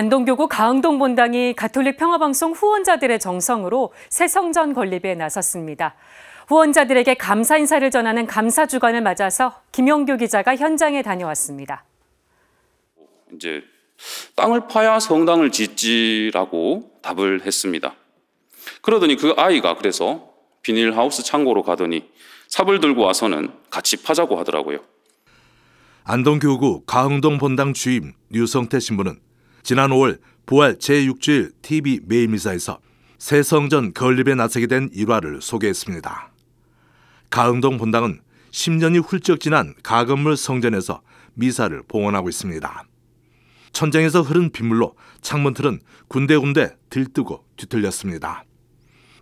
안동교구 가흥동 본당이 가톨릭 평화방송 후원자들의 정성으로 새 성전 건립에 나섰습니다. 후원자들에게 감사 인사를 전하는 감사 주간을 맞아서 김영규 기자가 현장에 다녀왔습니다. 이제 땅을 파야 성당을 짓지라고 답을 했습니다. 그러더니 그 아이가 그래서 비닐하우스 창고로 가더니 삽을 들고 와서는 같이 파자고 하더라고요. 안동교구 가흥동 본당 주임 유성태 신부는 지난 5월 부활 제6주일 TV 매일미사에서 새성전 건립에 나서게 된 일화를 소개했습니다. 가흥동 본당은 10년이 훌쩍 지난 가건물 성전에서 미사를 봉헌하고 있습니다. 천장에서 흐른 빗물로 창문틀은 군데군데 들뜨고 뒤틀렸습니다.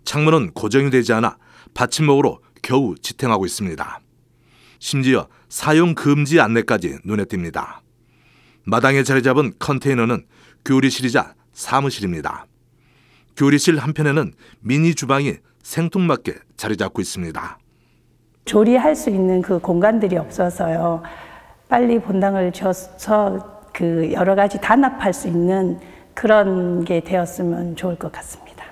창문은 고정이 되지 않아 받침목으로 겨우 지탱하고 있습니다. 심지어 사용 금지 안내까지 눈에 띕니다. 마당에 자리 잡은 컨테이너는 교리실이자 사무실입니다. 교리실 한편에는 미니 주방이 생뚱맞게 자리 잡고 있습니다. 조리할 수 있는 그 공간들이 없어서요. 빨리 본당을 지서그 여러 가지 단합할 수 있는 그런 게 되었으면 좋을 것 같습니다.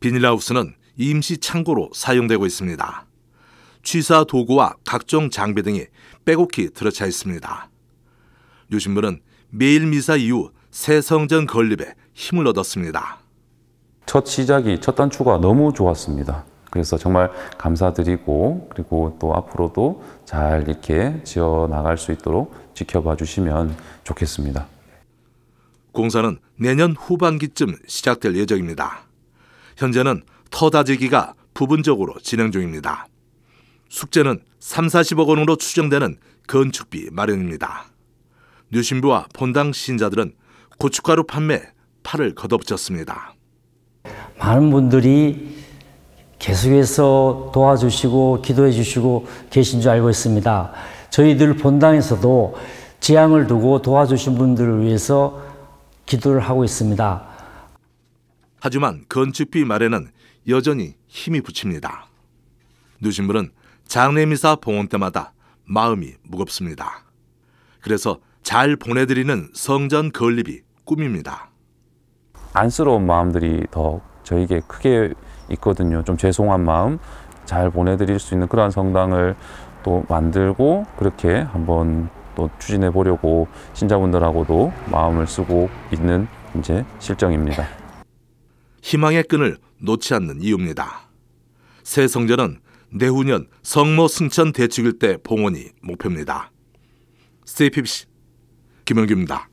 비닐하우스는 임시 창고로 사용되고 있습니다. 취사 도구와 각종 장비 등이 빼곡히 들어차 있습니다. 유신문은 매일 미사 이후 새 성전 건립에 힘을 얻었습니다. 첫 시작이 첫 단추가 너무 좋았습니다. 그래서 정말 감사드리고 그리고 또 앞으로도 잘 이렇게 지어 나갈 수 있도록 지켜봐 주시면 좋겠습니다. 공사는 내년 후반기쯤 시작될 예정입니다. 현재는 터다지기가 부분적으로 진행 중입니다. 숙제는 3, 40억 원으로 추정되는 건축비 마련입니다. 뉴신부와 본당 신자들은 고춧가루 판매 팔을 걷어붙였습니다. 많은 분들이 계속해서 도와주시고 기도해 주시고 계신 줄 알고 있습니다. 저희들 본당에서도 재앙을 두고 도와주신 분들을 위해서 기도를 하고 있습니다. 하지만 건축비 말에는 여전히 힘이 붙입니다. 누신부는 장례미사 봉헌 때마다 마음이 무겁습니다. 그래서 잘 보내드리는 성전 건립이 꿈입니다. 안쓰러운 마음들이 더 저에게 크게 있거든요. 좀 죄송한 마음, 잘 보내드릴 수 있는 그러한 성당을 또 만들고 그렇게 한번 또 추진해 보려고 신자분들하고도 마음을 쓰고 있는 이제 실정입니다. 희망의 끈을 놓지 않는 이유입니다. 새 성전은 내후년 성모 승천 대축일 때 봉헌이 목표입니다. CPBC 김현기입니다.